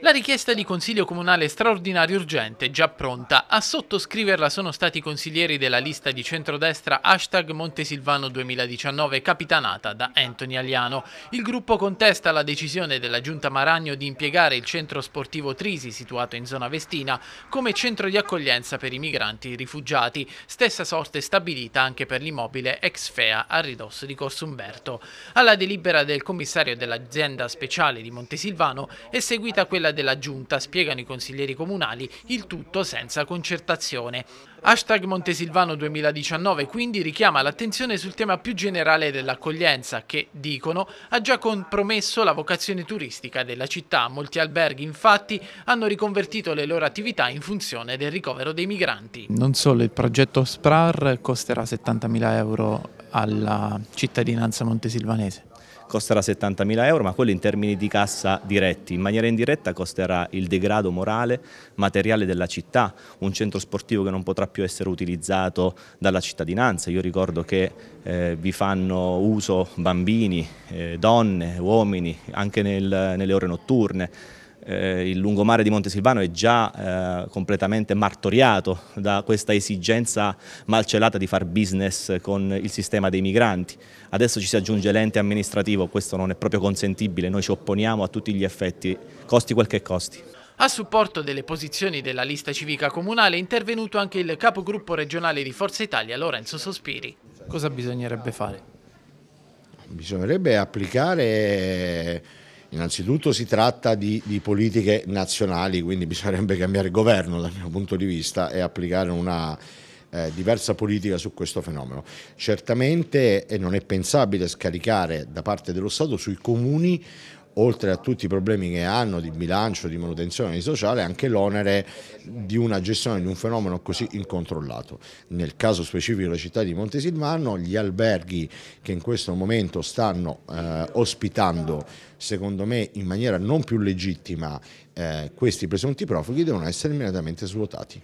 La richiesta di Consiglio Comunale straordinario urgente, è già pronta, a sottoscriverla sono stati i consiglieri della lista di centrodestra hashtag Montesilvano 2019 capitanata da Anthony Aliano. Il gruppo contesta la decisione della Giunta Maragno di impiegare il centro sportivo Trisi, situato in zona Vestina, come centro di accoglienza per i migranti rifugiati, stessa sorte stabilita anche per l'immobile ex FEA a ridosso di Corso Umberto. Alla delibera del commissario dell'azienda speciale di Montesilvano è seguita quella quella della giunta, spiegano i consiglieri comunali, il tutto senza concertazione. Hashtag Montesilvano 2019 quindi richiama l'attenzione sul tema più generale dell'accoglienza che, dicono, ha già compromesso la vocazione turistica della città. Molti alberghi infatti hanno riconvertito le loro attività in funzione del ricovero dei migranti. Non solo il progetto SPRAR costerà 70.000 euro alla cittadinanza montesilvanese. Costerà 70.000 euro, ma quello in termini di cassa diretti. In maniera indiretta costerà il degrado morale, materiale della città, un centro sportivo che non potrà più essere utilizzato dalla cittadinanza. Io ricordo che eh, vi fanno uso bambini, eh, donne, uomini, anche nel, nelle ore notturne eh, il lungomare di Montesilvano è già eh, completamente martoriato da questa esigenza malcelata di far business con il sistema dei migranti. Adesso ci si aggiunge l'ente amministrativo, questo non è proprio consentibile, noi ci opponiamo a tutti gli effetti, costi quel che costi. A supporto delle posizioni della lista civica comunale è intervenuto anche il capogruppo regionale di Forza Italia, Lorenzo Sospiri. Cosa bisognerebbe fare? Bisognerebbe applicare Innanzitutto si tratta di, di, politiche nazionali, quindi bisognerebbe cambiare governo dal mio punto di vista e applicare una eh, diversa politica su questo fenomeno. Certamente eh, non è pensabile scaricare da parte dello Stato sui comuni oltre a tutti i problemi che hanno di bilancio, di manutenzione, di sociale, anche l'onere di una gestione di un fenomeno così incontrollato. Nel caso specifico della città di Montesilvano, gli alberghi che in questo momento stanno eh, ospitando, secondo me in maniera non più legittima, eh, questi presunti profughi devono essere immediatamente svuotati.